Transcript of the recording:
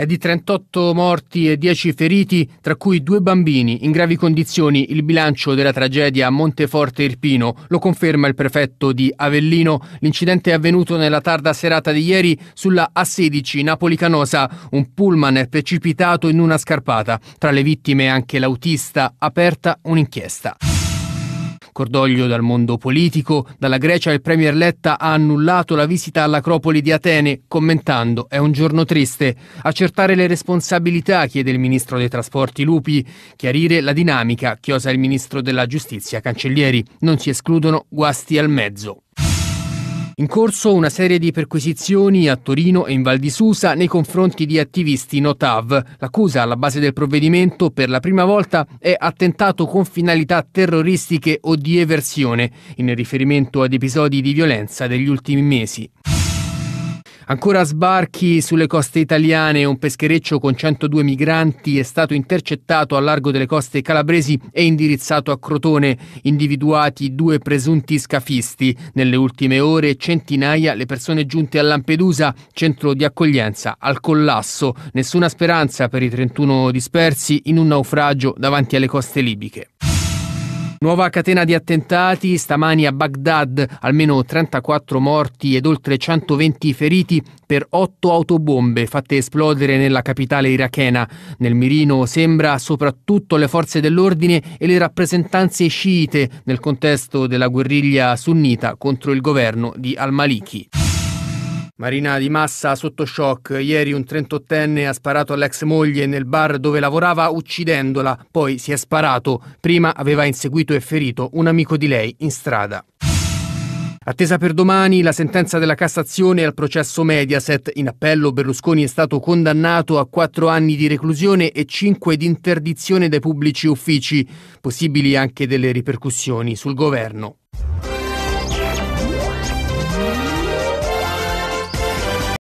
è di 38 morti e 10 feriti, tra cui due bambini, in gravi condizioni. Il bilancio della tragedia a Monteforte Irpino lo conferma il prefetto di Avellino. L'incidente è avvenuto nella tarda serata di ieri sulla A16 Napoli-Canosa. Un pullman è precipitato in una scarpata. Tra le vittime anche l'autista, aperta un'inchiesta. Cordoglio dal mondo politico, dalla Grecia il Premier Letta ha annullato la visita all'Acropoli di Atene, commentando è un giorno triste. Accertare le responsabilità chiede il Ministro dei Trasporti Lupi, chiarire la dinamica chiosa il Ministro della Giustizia Cancellieri. Non si escludono guasti al mezzo. In corso una serie di perquisizioni a Torino e in Val di Susa nei confronti di attivisti Notav. L'accusa alla base del provvedimento per la prima volta è attentato con finalità terroristiche o di eversione, in riferimento ad episodi di violenza degli ultimi mesi. Ancora sbarchi sulle coste italiane, un peschereccio con 102 migranti è stato intercettato a largo delle coste calabresi e indirizzato a Crotone, individuati due presunti scafisti. Nelle ultime ore centinaia le persone giunte a Lampedusa, centro di accoglienza al collasso. Nessuna speranza per i 31 dispersi in un naufragio davanti alle coste libiche. Nuova catena di attentati stamani a Baghdad, almeno 34 morti ed oltre 120 feriti per 8 autobombe fatte esplodere nella capitale irachena. Nel mirino sembra soprattutto le forze dell'ordine e le rappresentanze sciite nel contesto della guerriglia sunnita contro il governo di al-Maliki. Marina Di Massa sotto shock. Ieri un 38enne ha sparato all'ex moglie nel bar dove lavorava uccidendola, poi si è sparato. Prima aveva inseguito e ferito un amico di lei in strada. Attesa per domani la sentenza della Cassazione al processo Mediaset. In appello Berlusconi è stato condannato a quattro anni di reclusione e cinque di interdizione dai pubblici uffici, possibili anche delle ripercussioni sul governo.